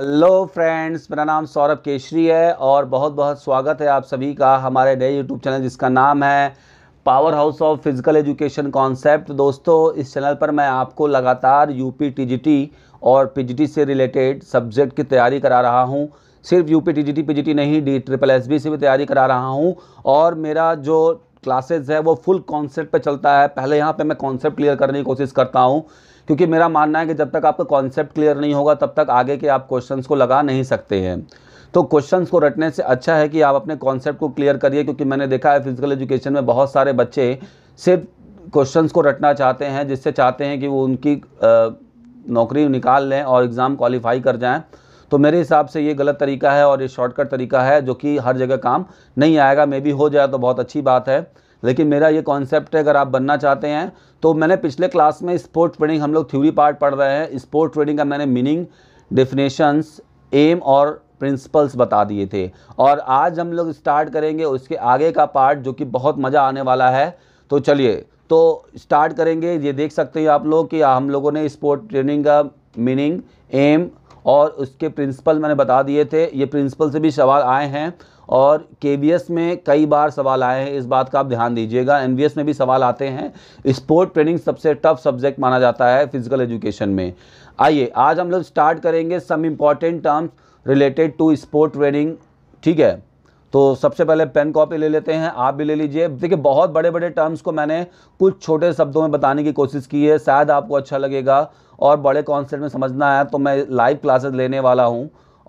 hello friends मेरा नाम सौरभ केशरी है और बहुत बहुत स्वागत है आप सभी का हमारे नए यूट्यूब चैनल जिसका नाम है power house of physical education concept दोस्तों इस चैनल पर मैं आपको लगातार यूपी टीजीटी और पीजीटी से रिलेटेड सब्जेक्ट की तैयारी करा रहा हूँ सिर्फ यूपी टीजीटी पीजीटी नहीं डी ट्रिपल एस से भी तैयारी करा रहा हूँ और मेरा जो क्लासेज है वो फुल कॉन्सेप्ट चलता है पहले यहाँ पर मैं कॉन्सेप्ट क्लियर करने की कोशिश करता हूँ क्योंकि मेरा मानना है कि जब तक आपका कॉन्सेप्ट क्लियर नहीं होगा तब तक आगे के आप क्वेश्चंस को लगा नहीं सकते हैं तो क्वेश्चंस को रटने से अच्छा है कि आप अपने कॉन्सेप्ट को क्लियर करिए क्योंकि मैंने देखा है फिजिकल एजुकेशन में बहुत सारे बच्चे सिर्फ क्वेश्चन को रटना चाहते हैं जिससे चाहते हैं कि वो उनकी नौकरी निकाल लें और एग्ज़ाम क्वालिफाई कर जाएँ तो मेरे हिसाब से ये गलत तरीका है और ये शॉर्टकट तरीका है जो कि हर जगह काम नहीं आएगा मे भी हो जाए तो बहुत अच्छी बात है लेकिन मेरा ये कॉन्सेप्ट है अगर आप बनना चाहते हैं तो मैंने पिछले क्लास में स्पोर्ट ट्रेडिंग हम लोग थ्यूरी पार्ट पढ़ रहे हैं स्पोर्ट ट्रेडिंग का मैंने मीनिंग डेफिनेशंस एम और प्रिंसिपल्स बता दिए थे और आज हम लोग स्टार्ट करेंगे उसके आगे का पार्ट जो कि बहुत मज़ा आने वाला है तो चलिए तो स्टार्ट करेंगे ये देख सकते हैं आप लोग कि हम लोगों ने स्पोर्ट ट्रेनिंग का मीनिंग एम और उसके प्रिंसिपल मैंने बता दिए थे ये प्रिंसिपल से भी सवाल आए हैं और के में कई बार सवाल आए हैं इस बात का आप ध्यान दीजिएगा एन में भी सवाल आते हैं स्पोर्ट ट्रेनिंग सबसे टफ सब्जेक्ट माना जाता है फिजिकल एजुकेशन में आइए आज हम लोग स्टार्ट करेंगे some important terms related to sport training ठीक है तो सबसे पहले पेन कॉपी ले लेते हैं आप भी ले लीजिए देखिए बहुत बड़े बड़े टर्म्स को मैंने कुछ छोटे शब्दों में बताने की कोशिश की है शायद आपको अच्छा लगेगा और बड़े कॉन्सेप्ट में समझना है तो मैं लाइव क्लासेस लेने वाला हूँ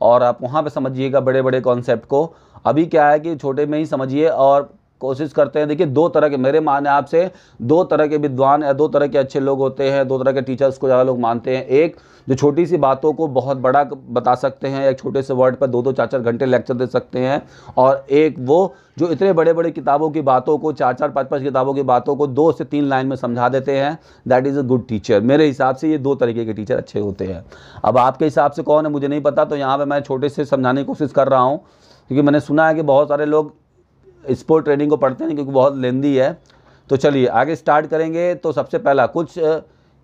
और आप वहाँ पे समझिएगा बड़े बड़े कॉन्सेप्ट को अभी क्या है कि छोटे में ही समझिए और कोशिश करते हैं देखिए दो तरह के मेरे माने आपसे दो तरह के विद्वान या दो तरह के अच्छे लोग होते हैं दो तरह के टीचर्स को ज़्यादा लोग मानते हैं एक जो छोटी सी बातों को बहुत बड़ा बता सकते हैं या छोटे से वर्ड पर दो दो चार चार घंटे लेक्चर दे सकते हैं और एक वो जो इतने बड़े बड़े किताबों की बातों को चार चार पाँच पाँच किताबों की बातों को दो से तीन लाइन में समझा देते हैं that is a good teacher मेरे हिसाब से ये दो तरीके के टीचर अच्छे होते हैं अब आपके हिसाब से कौन है मुझे नहीं पता तो यहाँ पर मैं छोटे से समझाने की कोशिश कर रहा हूँ क्योंकि मैंने सुना है कि बहुत सारे लोग स्पोर्ट ट्रेनिंग को पढ़ते हैं क्योंकि बहुत लेंदी है तो चलिए आगे स्टार्ट करेंगे तो सबसे पहला कुछ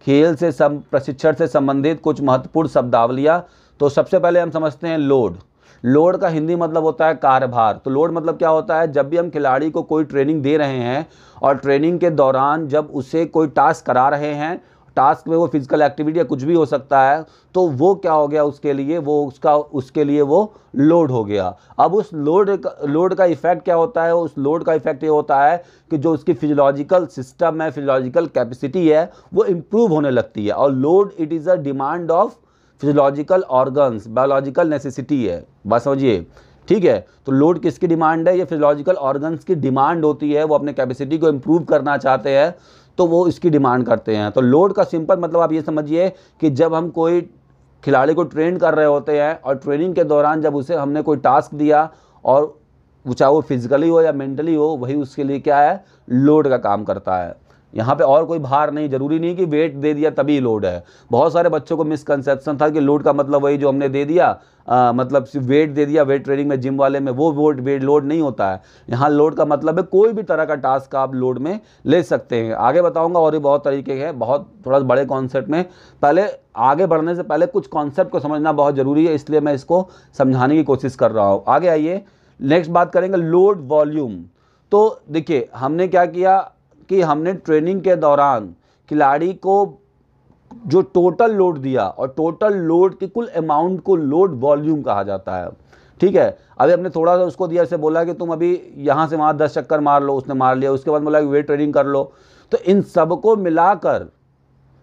खेल से सम प्रशिक्षण से संबंधित कुछ महत्वपूर्ण शब्दावलियाँ तो सबसे पहले हम समझते हैं लोड लोड का हिंदी मतलब होता है कारभार तो लोड मतलब क्या होता है जब भी हम खिलाड़ी को कोई ट्रेनिंग दे रहे हैं और ट्रेनिंग के दौरान जब उसे कोई टास्क करा रहे हैं टास्क में वो फिजिकल एक्टिविटी या कुछ भी हो सकता है तो वो क्या हो गया उसके लिए वो उसका उसके लिए वो लोड हो गया अब उस लोड लोड का इफेक्ट क्या होता है उस लोड का इफेक्ट ये होता है कि जो उसकी फिजोलॉजिकल सिस्टम है फिजोलॉजिकल कैपेसिटी है वो इम्प्रूव होने लगती है और load it is a demand of physiological organs biological necessity है बात समझिए ठीक है तो लोड किसकी डिमांड है ये फिजोलॉजिकल ऑर्गन्स की डिमांड होती है वो अपने कैपेसिटी को इम्प्रूव करना चाहते हैं तो वो इसकी डिमांड करते हैं तो लोड का सिंपल मतलब आप ये समझिए कि जब हम कोई खिलाड़ी को ट्रेन कर रहे होते हैं और ट्रेनिंग के दौरान जब उसे हमने कोई टास्क दिया और चाहे वो फिज़िकली हो या मेंटली हो वही उसके लिए क्या है लोड का काम करता है यहाँ पे और कोई भार नहीं जरूरी नहीं कि वेट दे दिया तभी लोड है बहुत सारे बच्चों को मिसकनसेप्शन था कि लोड का मतलब वही जो हमने दे दिया आ, मतलब वेट दे दिया वेट ट्रेनिंग में जिम वाले में वो वोट वेट लोड नहीं होता है यहाँ लोड का मतलब है कोई भी तरह का टास्क आप लोड में ले सकते हैं आगे बताऊँगा और भी बहुत तरीके हैं बहुत थोड़ा बड़े कॉन्सेप्ट में पहले आगे बढ़ने से पहले कुछ कॉन्सेप्ट को समझना बहुत ज़रूरी है इसलिए मैं इसको समझाने की कोशिश कर रहा हूँ आगे आइए नेक्स्ट बात करेंगे लोड वॉल्यूम तो देखिए हमने क्या किया कि हमने ट्रेनिंग के दौरान खिलाड़ी को जो टोटल लोड दिया और टोटल लोड के कुल अमाउंट को लोड वॉल्यूम कहा जाता है ठीक है अभी हमने थोड़ा सा उसको दिया से बोला कि तुम अभी यहाँ से वहाँ दस चक्कर मार लो उसने मार लिया उसके बाद बोला कि वेट ट्रेनिंग कर लो तो इन सब को मिलाकर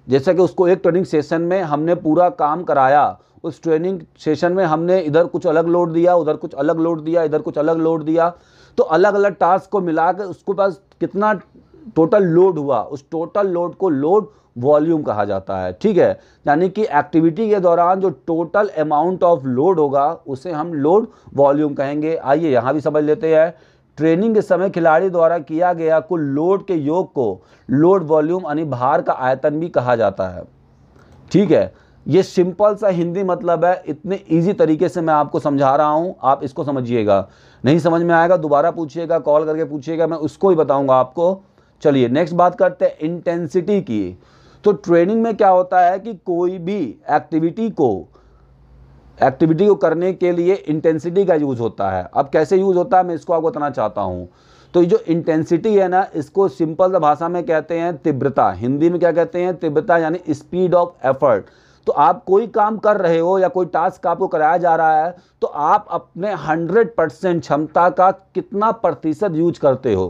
जैसा कि उसको एक ट्रेनिंग सेशन में हमने पूरा काम कराया उस ट्रेनिंग सेशन में हमने इधर कुछ अलग लोड दिया उधर कुछ अलग लोड दिया इधर कुछ अलग लोड दिया तो अलग अलग टास्क को मिला कर उसके पास कितना टोटल लोड हुआ उस टोटल लोड को लोड वॉल्यूम कहा जाता है ठीक है यानी कि एक्टिविटी के दौरान जो टोटल अमाउंट ऑफ लोड होगा उसे हम लोड वॉल्यूम कहेंगे आइए यहाँ भी समझ लेते हैं ट्रेनिंग के समय खिलाड़ी द्वारा किया गया कुल लोड के योग को लोड वॉल्यूम यानी भार का आयतन भी कहा जाता है ठीक है ये सिंपल सा हिंदी मतलब है इतने इजी तरीके से मैं आपको समझा रहा हूँ आप इसको समझिएगा नहीं समझ में आएगा दोबारा पूछिएगा कॉल करके पूछिएगा मैं उसको ही बताऊँगा आपको चलिए नेक्स्ट बात करते हैं इंटेंसिटी की तो ट्रेनिंग में क्या होता है कि कोई भी एक्टिविटी को एक्टिविटी को करने के लिए इंटेंसिटी का यूज़ होता है अब कैसे यूज़ होता है मैं इसको आपको बताना चाहता हूँ तो ये जो इंटेंसिटी है ना इसको सिंपल भाषा में कहते हैं तीव्रता हिंदी में क्या कहते हैं तीव्रता यानी स्पीड ऑफ एफर्ट तो आप कोई काम कर रहे हो या कोई टास्क आपको कराया जा रहा है तो आप अपने 100 परसेंट क्षमता का कितना प्रतिशत यूज करते हो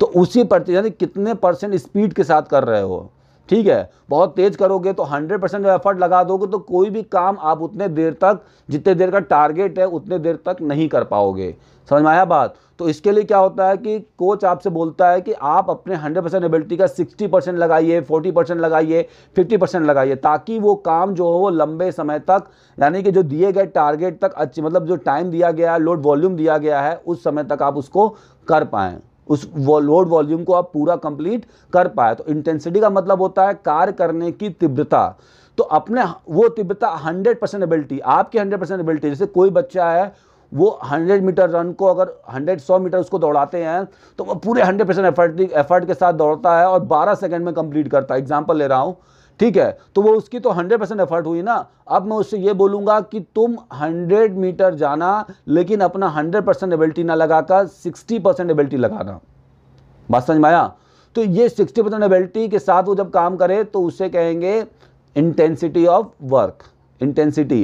तो उसी प्रति यानी कितने परसेंट स्पीड के साथ कर रहे हो ठीक है बहुत तेज़ करोगे तो 100 परसेंट जब एफर्ट लगा दोगे तो कोई भी काम आप उतने देर तक जितने देर का टारगेट है उतने देर तक नहीं कर पाओगे समझ में आया बात तो इसके लिए क्या होता है कि कोच आपसे बोलता है कि आप अपने 100 परसेंट एबिलिटी का 60 परसेंट लगाइए 40 परसेंट लगाइए 50 परसेंट लगाइए ताकि वो काम जो हो वो लंबे समय तक यानी कि जो दिए गए टारगेट तक अच्छी मतलब जो टाइम दिया गया है लोड वॉल्यूम दिया गया है उस समय तक आप उसको कर पाएँ उस लोड वॉल्यूम को आप पूरा कंप्लीट कर पाए तो इंटेंसिटी का मतलब होता है कार्य करने की तीव्रता तो अपने वो तीव्रता 100 परसेंट एबिलिटी आपकी 100 परसेंट एबिलिटी जैसे कोई बच्चा है वो 100 मीटर रन को अगर 100 100 मीटर उसको दौड़ाते हैं तो वो पूरे 100 परसेंट एफर्ट एफर्ट के साथ दौड़ता है और 12 सेकंड में कंप्लीट करता है एग्जाम्पल ले रहा हूँ ठीक है तो वो उसकी तो 100 परसेंट एफर्ट हुई ना अब मैं उससे ये बोलूँगा कि तुम 100 मीटर जाना लेकिन अपना 100 परसेंट एबिलिटी ना लगाकर 60 परसेंट एबिलिटी लगाना बात समझ में आया तो ये 60 परसेंट एबिलिटी के साथ वो जब काम करे तो उसे कहेंगे intensity of work intensity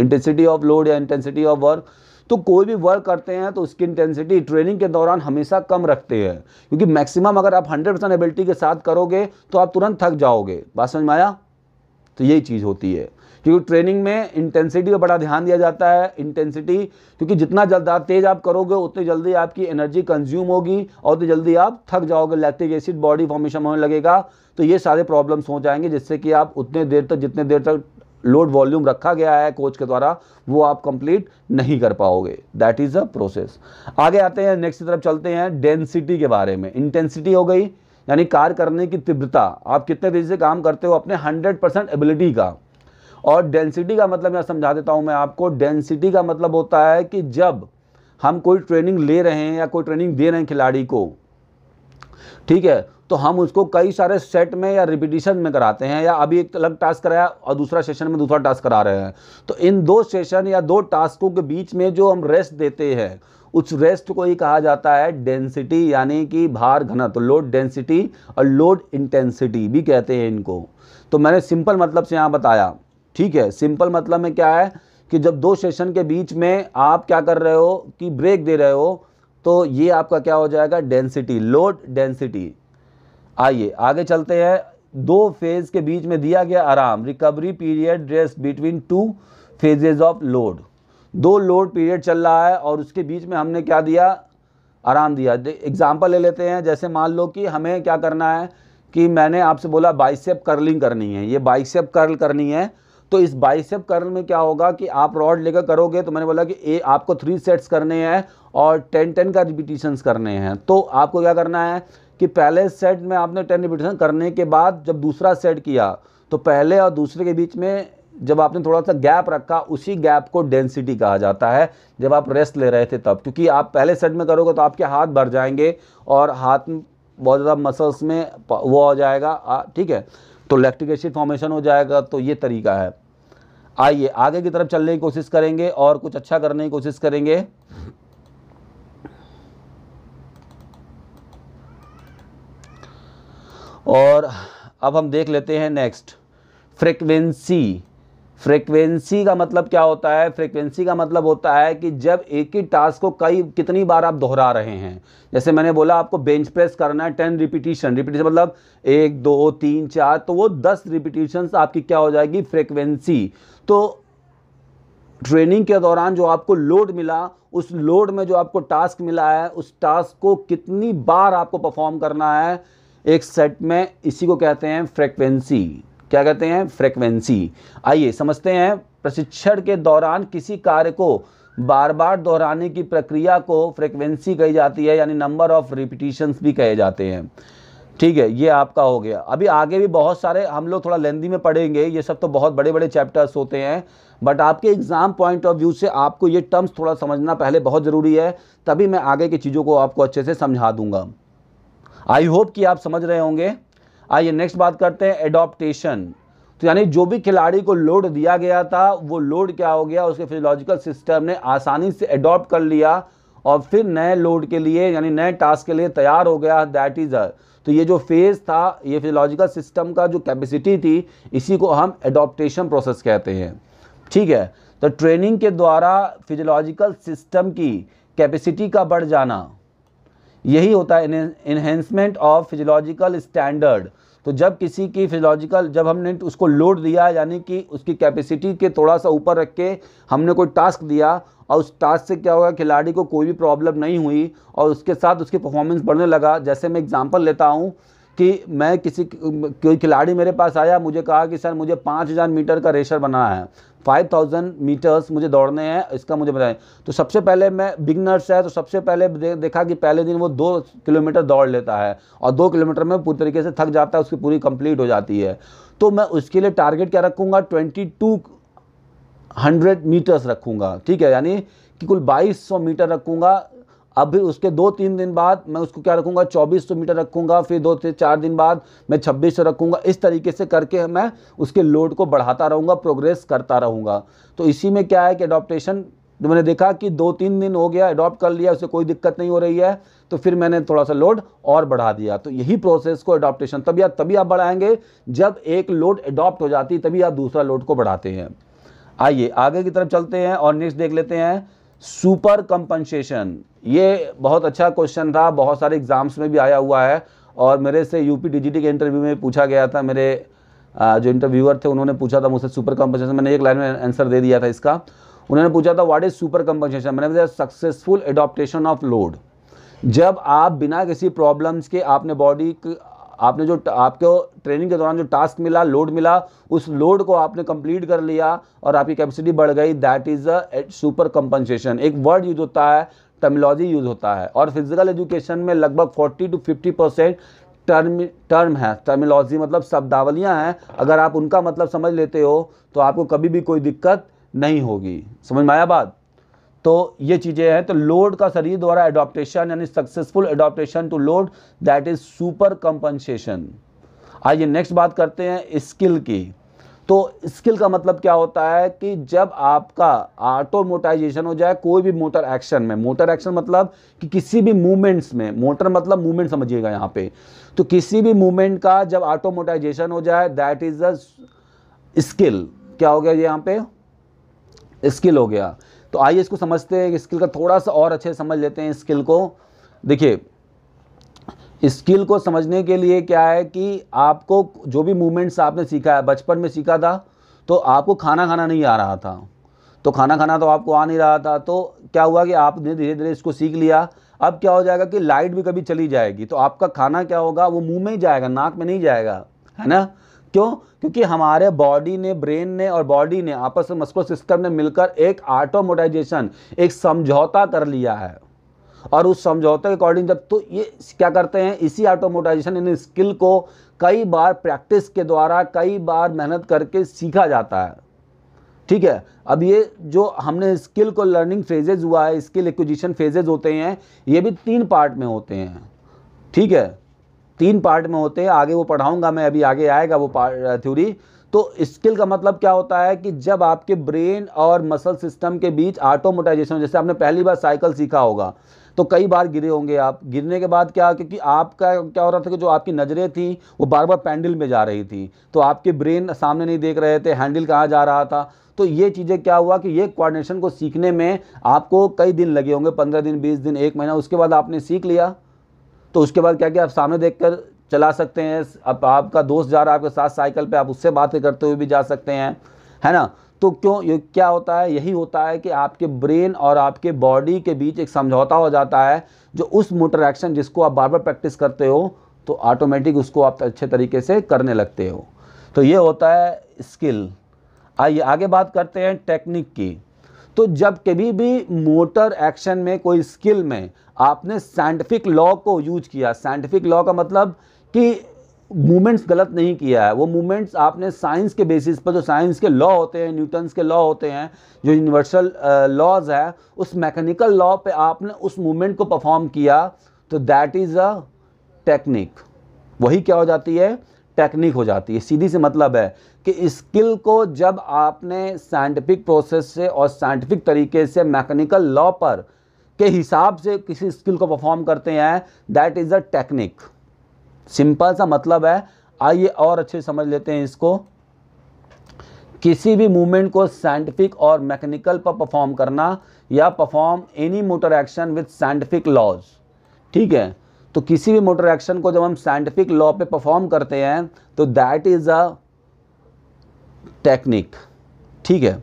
intensity of load या इंटेंसिटी ऑफ वर्क तो कोई भी वर्क करते हैं तो उसकी इंटेंसिटी ट्रेनिंग के दौरान हमेशा कम रखते हैं क्योंकि मैक्सिमम अगर आप हंड्रेड परसेंट एबिलिटी के साथ करोगे तो आप तुरंत थक जाओगे बात समझ में आया तो यही चीज़ होती है क्योंकि ट्रेनिंग में इंटेंसिटी पर बड़ा ध्यान दिया जाता है इंटेंसिटी क्योंकि जितना जल्द तेज़ आप करोगे उतनी जल्दी आपकी एनर्जी कंज्यूम होगी और उतनी जल्दी आप थक जाओगे लैक्टिक एसिड बॉडी फॉर्मेशन होने लगेगा तो ये सारे प्रॉब्लम्स हो जाएंगे जिससे कि आप उतने देर तक जितने देर तक लोड वॉल्यूम रखा गया है कोच के द्वारा वो आप कंप्लीट नहीं कर पाओगे दैट इज़ अ प्रोसेस आगे आते हैं नेक्स्ट की तरफ चलते हैं डेंसिटी के बारे में इंटेंसिटी हो गई यानी कार्य करने की तीव्रता आप कितने तेज़ी से काम करते हो अपने हंड्रेड परसेंट एबिलिटी का और डेंसिटी का मतलब मैं समझा देता हूं मैं आपको डेंसिटी का मतलब होता है कि जब हम कोई ट्रेनिंग ले रहे हैं या कोई ट्रेनिंग दे रहे हैं खिलाड़ी को ठीक है तो हम उसको कई सारे सेट में या रिपीटिशन में कराते हैं या अभी एक अलग टास्क कराया और दूसरा सेशन में दूसरा टास्क करा रहे हैं तो इन दो सेशन या दो टास्कों के बीच में जो हम रेस्ट देते हैं उस रेस्ट को ही कहा जाता है डेंसिटी यानी कि भार तो लोड डेंसिटी और लोड इंटेंसिटी भी कहते हैं इनको तो मैंने सिंपल मतलब से यहाँ बताया ठीक है सिंपल मतलब में क्या है कि जब दो सेशन के बीच में आप क्या कर रहे हो कि ब्रेक दे रहे हो तो ये आपका क्या हो जाएगा डेंसिटी लोड डेंसिटी आइए आगे चलते हैं दो फेज़ के बीच में दिया गया आराम रिकवरी पीरियड ड्रेस between two phases of load दो लोड पीरियड चल रहा है और उसके बीच में हमने क्या दिया आराम दिया एग्ज़ाम्पल ले लेते हैं जैसे मान लो कि हमें क्या करना है कि मैंने आपसे बोला बाइसेप कर्लिंग करनी है ये बाइसेप कर्ल करनी है तो इस बाइसेप कर्ल में क्या होगा कि आप रॉड लेकर करोगे तो मैंने बोला कि ए आपको थ्री सेट्स करने हैं और टेन टेन का रिपीटिशंस करने हैं तो आपको क्या करना है कि पहले सेट में आपने टेन रिपीटेशन करने के बाद जब दूसरा सेट किया तो पहले और दूसरे के बीच में जब आपने थोड़ा सा गैप रखा उसी गैप को डेंसिटी कहा जाता है जब आप रेस्ट ले रहे थे तब क्योंकि आप पहले सेट में करोगे तो आपके हाथ भर जाएंगे और हाथ बहुत ज़्यादा मसल्स में वो हो जाएगा ठीक है तो लैक्टिक एसिड फॉर्मेशन हो जाएगा तो ये तरीका है आइए आगे की तरफ चलने की कोशिश करेंगे और कुछ अच्छा करने की कोशिश करेंगे और अब हम देख लेते हैं नेक्स्ट फ्रिक्वेंसी फ्रिक्वेंसी का मतलब क्या होता है फ्रिक्वेंसी का मतलब होता है कि जब एक ही टास्क को कई कितनी बार आप दोहरा रहे हैं जैसे मैंने बोला आपको बेंच प्रेस करना है टेन रिपीटिशन रिपीटिशन मतलब एक दो तीन चार तो वो दस रिपीटिशन आपकी क्या हो जाएगी फ्रिक्वेंसी तो ट्रेनिंग के दौरान जो आपको लोड मिला उस लोड में जो आपको टास्क मिला है उस टास्क को कितनी बार आपको परफॉर्म करना है एक सेट में इसी को कहते हैं फ्रेक्वेंसी क्या कहते हैं फ्रेक्वेंसी आइए समझते हैं प्रशिक्षण के दौरान किसी कार्य को बार बार दोहराने की प्रक्रिया को फ्रेक्वेंसी कही जाती है यानी नंबर ऑफ रिपीटिशंस भी कहे जाते हैं ठीक है ये आपका हो गया अभी आगे भी बहुत सारे हम लोग थोड़ा लेंदी में पढ़ेंगे ये सब तो बहुत बड़े बड़े चैप्टर्स होते हैं बट आपके एग्ज़ाम पॉइंट ऑफ व्यू से आपको ये टर्म्स थोड़ा समझना पहले बहुत ज़रूरी है तभी मैं आगे की चीज़ों को आपको अच्छे से समझा दूंगा आई होप कि आप समझ रहे होंगे आइए नेक्स्ट बात करते हैं एडोप्टेशन तो यानी जो भी खिलाड़ी को लोड दिया गया था वो लोड क्या हो गया उसके फिजोलॉजिकल सिस्टम ने आसानी से एडॉप्ट कर लिया और फिर नए लोड के लिए यानी नए टास्क के लिए तैयार हो गया दैट इज़ अ तो ये जो फेज़ था ये फिजोलॉजिकल सिस्टम का जो कैपेसिटी थी इसी को हम एडोप्टेशन प्रोसेस कहते हैं ठीक है तो ट्रेनिंग के द्वारा फिजोलॉजिकल सिस्टम की कैपेसिटी का बढ़ जाना यही होता है इन्हेंसमेंट ऑफ फ़िजोलॉजिकल स्टैंडर्ड तो जब किसी की फिजोलॉजिकल जब हमने उसको लोड दिया यानी कि उसकी कैपेसिटी के थोड़ा सा ऊपर रख के हमने कोई टास्क दिया और उस टास्क से क्या होगा खिलाड़ी को कोई भी प्रॉब्लम नहीं हुई और उसके साथ उसकी परफॉर्मेंस बढ़ने लगा जैसे मैं एग्ज़ाम्पल लेता हूँ कि मैं किसी कोई खिलाड़ी मेरे पास आया मुझे कहा कि सर मुझे पाँच हज़ार मीटर का रेसर बनाना है फाइव थाउजेंड मीटर्स मुझे दौड़ने हैं इसका मुझे बताएं तो सबसे पहले मैं बिगनर्स है तो सबसे पहले दे, देखा कि पहले दिन वो दो किलोमीटर दौड़ लेता है और दो किलोमीटर में पूरी तरीके से थक जाता है उसकी पूरी कंप्लीट हो जाती है तो मैं उसके लिए टारगेट क्या रखूँगा ट्वेंटी टू हंड्रेड मीटर्स रखूँगा ठीक है यानी कि कुल बाईस सौ मीटर रखूँगा अब भी उसके दो तीन दिन बाद मैं उसको क्या रखूंगा चौबीस सौ मीटर रखूंगा फिर दो से चार दिन बाद मैं छब्बीस सौ इस तरीके से करके मैं उसके लोड को बढ़ाता रहूंगा प्रोग्रेस करता रहूंगा तो इसी में क्या है कि अडोप्टेशन तो मैंने देखा कि दो तीन दिन हो गया अडॉप्ट कर लिया उसे कोई दिक्कत नहीं हो रही है तो फिर मैंने थोड़ा सा लोड और बढ़ा दिया तो यही प्रोसेस को अडॉप्टेशन तभी या तभी आप बढ़ाएंगे जब एक लोड अडॉप्ट हो जाती तभी आप दूसरा लोड को बढ़ाते हैं आइए आगे की तरफ चलते हैं और नेक्स्ट देख लेते हैं सुपर कंपनसेशन ये बहुत अच्छा क्वेश्चन था बहुत सारे एग्ज़ाम्स में भी आया हुआ है और मेरे से यूपी डीजीटी के इंटरव्यू में पूछा गया था मेरे जो इंटरव्यूअर थे उन्होंने पूछा था मुझसे सुपर कंपनसेशन मैंने एक लाइन में आंसर दे दिया था इसका उन्होंने पूछा था व्हाट इज़ सुपर कंपनसेशन मैंने बताया सक्सेसफुल एडोप्टेशन ऑफ लोड जब आप बिना किसी प्रॉब्लम्स के आपने बॉडी आपने जो आपको ट्रेनिंग के दौरान जो टास्क मिला लोड मिला उस लोड को आपने कंप्लीट कर लिया और आपकी कैपेसिटी बढ़ गई that is a super compensation एक वर्ड यूज होता है टर्मिलॉजी यूज होता है और फिजिकल एजुकेशन में लगभग 40 टू 50 परसेंट टर्म टर्म है टर्मिलॉजी मतलब शब्दावलियाँ हैं अगर आप उनका मतलब समझ लेते हो तो आपको कभी भी कोई दिक्कत नहीं होगी समझ में आया बात तो ये चीज़ें हैं तो लोड का शरीर द्वारा एडोप्टेशन यानी successful adaptation to load that is super compensation आइए नेक्स्ट बात करते हैं स्किल की तो स्किल का मतलब क्या होता है कि जब आपका ऑटो मोटाइजेशन हो जाए कोई भी मोटर एक्शन में मोटर एक्शन मतलब कि किसी भी मूवमेंट्स में मोटर मतलब मूवमेंट समझिएगा यहाँ पे तो किसी भी मूवमेंट का जब ऑटो मोटाइजेशन हो जाए दैट इज अ स्किल क्या हो गया यहाँ पे स्किल हो गया तो आइए इसको समझते हैं स्किल का थोड़ा सा और अच्छे समझ लेते हैं स्किल को देखिए स्किल को समझने के लिए क्या है कि आपको जो भी मूवमेंट्स आपने सीखा है बचपन में सीखा था तो आपको खाना खाना नहीं आ रहा था तो खाना खाना तो आपको आ नहीं रहा था तो क्या हुआ कि आपने धीरे धीरे इसको सीख लिया अब क्या हो जाएगा कि लाइट भी कभी चली जाएगी तो आपका खाना क्या होगा वो मुंह में ही जाएगा नाक में नहीं जाएगा है ना क्यों क्योंकि हमारे बॉडी ने ब्रेन ने और बॉडी ने आपस में मस्कुलर सिस्टम ने मिलकर एक ऑटोमोटाइजेशन एक समझौता कर लिया है और उस समझौते के अकॉर्डिंग जब तो ये क्या करते हैं इसी ऑटोमोटाइजेशन इन स्किल को कई बार प्रैक्टिस के द्वारा कई बार मेहनत करके सीखा जाता है ठीक है अब ये जो हमने स्किल को लर्निंग फेजेज हुआ है स्किल एक्विजिशन फेजेज होते हैं ये भी तीन पार्ट में होते हैं ठीक है तीन पार्ट में होते हैं आगे वो पढ़ाऊंगा मैं अभी आगे आएगा वो थ्योरी तो स्किल का मतलब क्या होता है कि जब आपके ब्रेन और मसल सिस्टम के बीच ऑटोमोटाइजेशन जैसे आपने पहली बार साइकिल सीखा होगा तो कई बार गिरे होंगे आप गिरने के बाद क्या क्योंकि आपका क्या हो रहा था कि जो आपकी नज़रें थी वो बार बार पैंडल में जा रही थी तो आपके ब्रेन सामने नहीं देख रहे थे हैंडल कहाँ जा रहा था तो ये चीज़ें क्या हुआ कि ये कोऑर्डिनेशन को सीखने में आपको कई दिन लगे होंगे पंद्रह दिन बीस दिन एक महीना उसके बाद आपने सीख लिया तो उसके बाद क्या क्या आप सामने देख कर चला सकते हैं अब आपका दोस्त जा रहा है आपके साथ साइकिल पर आप उससे बातें करते हुए भी जा सकते हैं है ना तो क्यों ये क्या होता है यही होता है कि आपके ब्रेन और आपके बॉडी के बीच एक समझौता हो जाता है जो उस मोटर एक्शन जिसको आप बार बार प्रैक्टिस करते हो तो ऑटोमेटिक उसको आप अच्छे तरीके से करने लगते हो तो ये होता है स्किल आइए आगे बात करते हैं टेक्निक की तो जब कभी भी मोटर एक्शन में कोई स्किल में आपने साइंटिफिक लॉ को यूज किया साइंटिफिक लॉ का मतलब कि मूवमेंट्स गलत नहीं किया है वो मूवमेंट्स आपने साइंस के बेसिस पर जो साइंस के लॉ होते हैं न्यूटन्स के लॉ होते हैं जो यूनिवर्सल लॉज है उस मैकेनिकल लॉ पे आपने उस मूवमेंट को परफॉर्म किया तो दैट इज़ अ टेक्निक वही क्या हो जाती है टेक्निक हो जाती है सीधी से मतलब है कि स्किल को जब आपने साइंटिफिक प्रोसेस से और साइंटिफिक तरीके से मैकेनिकल लॉ पर के हिसाब से किसी स्किल को परफॉर्म करते हैं that is a technique simple सा मतलब है आइए और अच्छे समझ लेते हैं इसको किसी भी मूवमेंट को साइंटिफिक और मैकेनिकल पर परफॉर्म करना या perform any motor action with scientific laws ठीक है तो किसी भी मोटर एक्शन को जब हम साइंटिफिक लॉ पे परफॉर्म करते हैं तो दैट इज़ अ टेक्निक ठीक है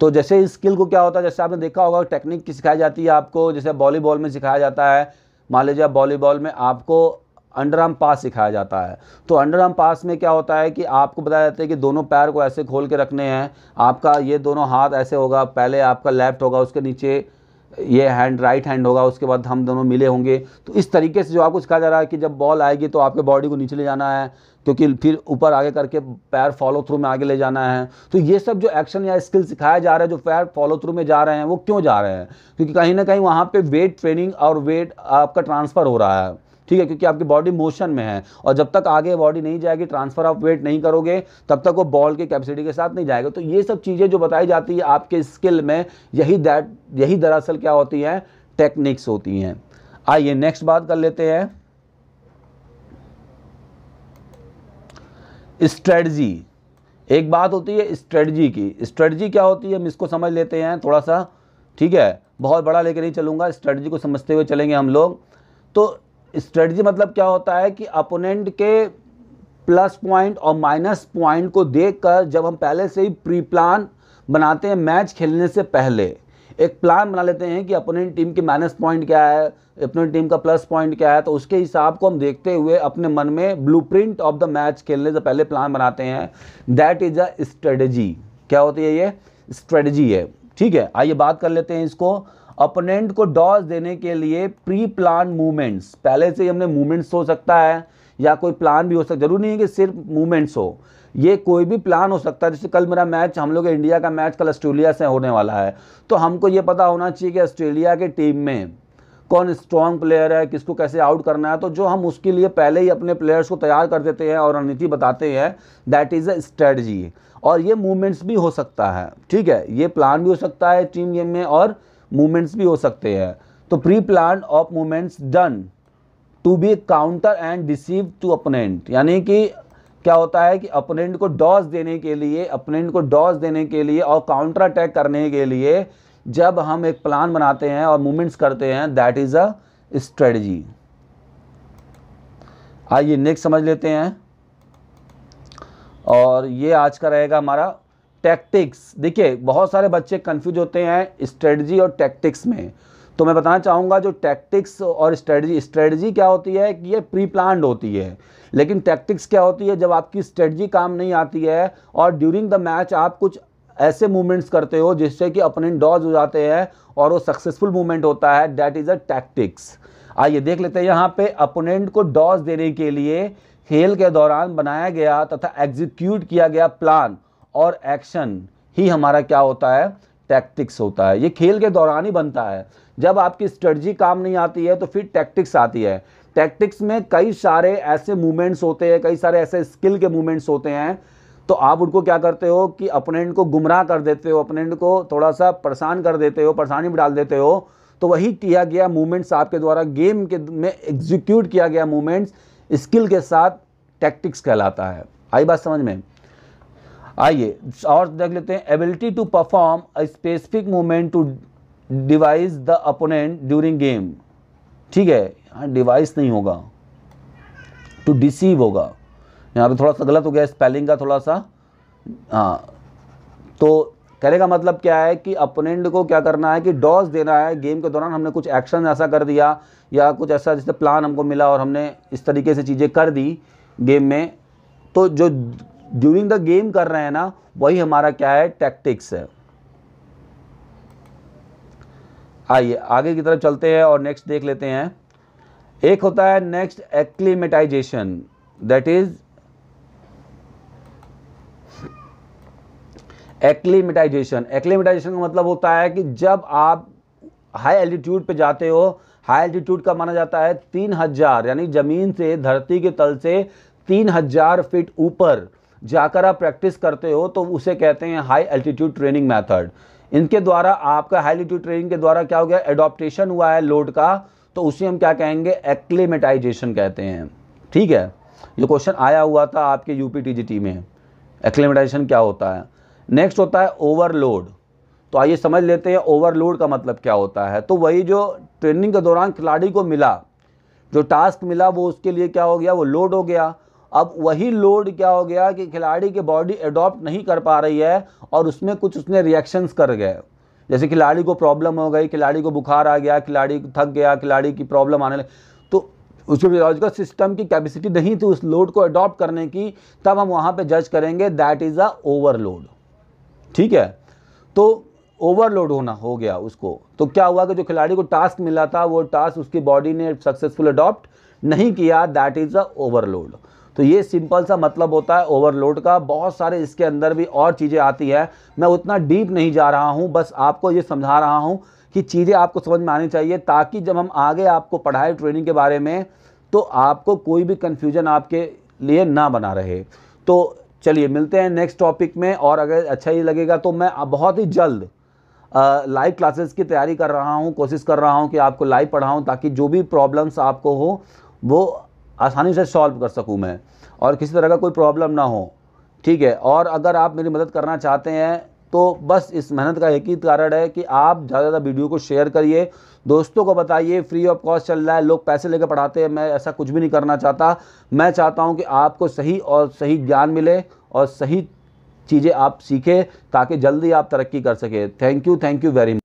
तो जैसे इस स्किल को क्या होता है जैसे आपने देखा होगा टेक्निक की सिखाई जाती है आपको जैसे वॉलीबॉल में सिखाया जाता है मान लीजिए वॉलीबॉल में आपको अंडर आर्म पास सिखाया जाता है तो अंडर आर्म पास में क्या होता है कि आपको बताया जाता है कि दोनों पैर को ऐसे खोल के रखने हैं आपका ये दोनों हाथ ऐसे होगा पहले आपका लेफ्ट होगा उसके नीचे ये हैंड राइट हैंड होगा उसके बाद हम दोनों मिले होंगे तो इस तरीके से जो आपको सिखाया जा रहा है कि जब बॉल आएगी तो आपके बॉडी को नीचे ले जाना है क्योंकि फिर ऊपर आगे करके पैर फॉलो थ्रू में आगे ले जाना है तो ये सब जो एक्शन या स्किल सिखाया जा रहा है जो पैर फॉलो थ्रू में जा रहे हैं वो क्यों जा रहे हैं क्योंकि कहीं ना कहीं वहाँ पर वेट ट्रेनिंग और वेट आपका ट्रांसफ़र हो रहा है ठीक है क्योंकि आपकी बॉडी मोशन में है और जब तक आगे बॉडी नहीं जाएगी ट्रांसफर ऑफ वेट नहीं करोगे तब तक वो बॉल के कैपेसिटी के साथ नहीं जाएगा तो ये सब चीज़ें जो बताई जाती है आपके स्किल में यही दैट यही दरअसल क्या होती है टेक्निक्स होती हैं आइए नेक्स्ट बात कर लेते हैं स्ट्रेटजी एक बात होती है स्ट्रेटजी की स्ट्रेटजी क्या होती है हम इसको समझ लेते हैं थोड़ा सा ठीक है बहुत बड़ा लेकर नहीं चलूंगा स्ट्रेटजी को समझते हुए चलेंगे हम लोग तो स्ट्रेटजी मतलब क्या होता है कि अपोनेंट के प्लस पॉइंट और माइनस पॉइंट को देखकर जब हम पहले से ही प्री प्लान बनाते हैं मैच खेलने से पहले एक प्लान बना लेते हैं कि अपोनेंट टीम के माइनस पॉइंट क्या है अपोनेंट टीम का प्लस पॉइंट क्या है तो उसके हिसाब को हम देखते हुए अपने मन में ब्लूप्रिंट ऑफ द मैच खेलने से पहले प्लान बनाते हैं दैट इज़ अ स्ट्रेटजी क्या होती है ये स्ट्रेटजी है ठीक है आइए बात कर लेते हैं इसको अपोनेंट को डॉस देने के लिए प्री प्लान मूवमेंट्स पहले से ही हमने मूवमेंट्स हो सकता है या कोई प्लान भी हो सकता जरूरी नहीं है कि सिर्फ मूवमेंट्स हो ये कोई भी प्लान हो सकता है जैसे कल मेरा मैच हम लोग इंडिया का मैच कल ऑस्ट्रेलिया से होने वाला है तो हमको ये पता होना चाहिए कि ऑस्ट्रेलिया के टीम में कौन स्ट्रॉन्ग प्लेयर है किसको कैसे आउट करना है तो जो हम उसके लिए पहले ही अपने प्लेयर्स को तैयार कर देते हैं और रणनीति बताते हैं दैट इज़ अ स्ट्रेटजी और ये मूवमेंट्स भी हो सकता है ठीक है ये प्लान भी हो सकता है टीम गेम में और मूवमेंट्स भी हो सकते हैं तो pre plan of movements done to be counter and deceive to opponent यानी कि क्या होता है कि अपोनेंट को डॉस देने के लिए अपोनेंट को डॉस देने के लिए और काउंटर अटैक करने के लिए जब हम एक प्लान बनाते हैं और मूवमेंट्स करते हैं दैट इज़ अ स्ट्रेटजी आइए नेक्स्ट समझ लेते हैं और ये आज का रहेगा हमारा टैक्टिक्स देखिए बहुत सारे बच्चे कन्फ्यूज होते हैं स्ट्रेटजी और टैक्टिक्स में तो मैं बताना चाहूँगा जो टैक्टिक्स और स्ट्रेटजी स्ट्रेटजी क्या होती है कि ये प्री प्लान्ड होती है लेकिन टैक्टिक्स क्या होती है जब आपकी स्ट्रेटजी काम नहीं आती है और ड्यूरिंग द मैच आप कुछ ऐसे मूवमेंट्स करते हो जिससे कि अपोनेंट डॉज हो जाते हैं और वो सक्सेसफुल मूवमेंट होता है डैट इज़ अ टैक्टिक्स आइए देख लेते हैं यहाँ पे अपोनेंट को डॉज देने के लिए खेल के दौरान बनाया गया तथा एग्जीक्यूट किया गया प्लान और एक्शन ही हमारा क्या होता है टैक्टिक्स होता है ये खेल के दौरान ही बनता है जब आपकी स्ट्रेटजी काम नहीं आती है तो फिर टैक्टिक्स आती है टैक्टिक्स में कई सारे ऐसे मूवमेंट्स होते हैं कई सारे ऐसे स्किल के मूवमेंट्स होते हैं तो आप उनको क्या करते हो कि अपोनेंट को गुमराह कर देते हो अपोनेंट को थोड़ा सा परेशान कर देते हो परेशानी में डाल देते हो तो वही किया गया मूवमेंट्स आपके द्वारा गेम के में एग्जीक्यूट किया गया मूवमेंट्स स्किल के साथ टैक्टिक्स कहलाता है आई बात समझ में आइए और देख लेते हैं ability to perform a specific movement to device the opponent during game ठीक है यहाँ डिवाइस नहीं होगा टू डिसीव होगा यहाँ पे थोड़ा सा गलत हो गया स्पेलिंग का थोड़ा सा हाँ तो कहने का मतलब क्या है कि अपोनेंट को क्या करना है कि डॉस देना है गेम के दौरान हमने कुछ एक्शन ऐसा कर दिया या कुछ ऐसा जैसे प्लान हमको मिला और हमने इस तरीके से चीज़ें कर दी गेम में तो जो ड्यूरिंग द गेम कर रहे हैं ना वही हमारा क्या है टैक्टिक्स है आइए आगे की तरफ चलते हैं और नेक्स्ट देख लेते हैं एक होता है next acclimatisation that is acclimatisation acclimatisation का मतलब होता है कि जब आप हाई एल्टीट्यूड पे जाते हो हाई एल्टीट्यूड का माना जाता है तीन हजार यानी ज़मीन से धरती के तल से तीन हजार फीट ऊपर जाकर आप प्रैक्टिस करते हो तो उसे कहते हैं हाई एल्टीट्यूड ट्रेनिंग मेथड इनके द्वारा आपका हाई एल्टीट्यूड ट्रेनिंग के द्वारा क्या हो गया एडोप्टेशन हुआ है लोड का तो उसे हम क्या कहेंगे एक्लेमेटाइजेशन कहते हैं ठीक है ये क्वेश्चन आया हुआ था आपके यूपीटीजीटी में एक्लेमेटाइजेशन क्या होता है नेक्स्ट होता है ओवरलोड तो आइए समझ लेते हैं ओवरलोड का मतलब क्या होता है तो वही जो ट्रेनिंग के दौरान खिलाड़ी को मिला जो टास्क मिला वो उसके लिए क्या हो गया वो लोड हो गया अब वही लोड क्या हो गया कि खिलाड़ी के बॉडी अडॉप्ट नहीं कर पा रही है और उसमें कुछ उसने रिएक्शंस कर गए जैसे खिलाड़ी को प्रॉब्लम हो गई खिलाड़ी को बुखार आ गया खिलाड़ी थक गया खिलाड़ी की प्रॉब्लम आने लगी तो उसके फिजियोलॉजिकल सिस्टम की कैपेसिटी नहीं थी उस लोड को अडॉप्ट करने की तब हम वहाँ पर जज करेंगे दैट इज़ अ ओवरलोड ठीक है तो ओवरलोड होना हो गया उसको तो क्या हुआ कि जो खिलाड़ी को टास्क मिला था वो टास्क उसकी बॉडी ने सक्सेसफुल अडॉप्ट नहीं किया दैट इज़ अ ओवरलोड तो ये सिंपल सा मतलब होता है ओवरलोड का बहुत सारे इसके अंदर भी और चीज़ें आती है मैं उतना डीप नहीं जा रहा हूँ बस आपको ये समझा रहा हूँ कि चीज़ें आपको समझ में आनी चाहिए ताकि जब हम आगे आपको पढ़ाए ट्रेनिंग के बारे में तो आपको कोई भी कन्फ्यूजन आपके लिए ना बना रहे तो चलिए मिलते हैं नेक्स्ट टॉपिक में और अगर अच्छा ही लगेगा तो मैं बहुत ही जल्द लाइव क्लासेस की तैयारी कर रहा हूँ कोशिश कर रहा हूँ कि आपको लाइव पढ़ाऊँ ताकि जो भी प्रॉब्लम्स आपको हो वो आसानी से सॉल्व कर सकूँ मैं और किसी तरह का कोई प्रॉब्लम ना हो ठीक है और अगर आप मेरी मदद करना चाहते हैं तो बस इस मेहनत का एक ही कारण है कि आप ज़्यादा ज़्यादा वीडियो को शेयर करिए दोस्तों को बताइए फ्री ऑफ कॉस्ट चल रहा है लोग पैसे लेकर पढ़ाते हैं मैं ऐसा कुछ भी नहीं करना चाहता मैं चाहता हूं कि आपको सही और सही ज्ञान मिले और सही चीज़ें आप सीखें ताकि जल्दी आप तरक्की कर सकें thank you thank you very much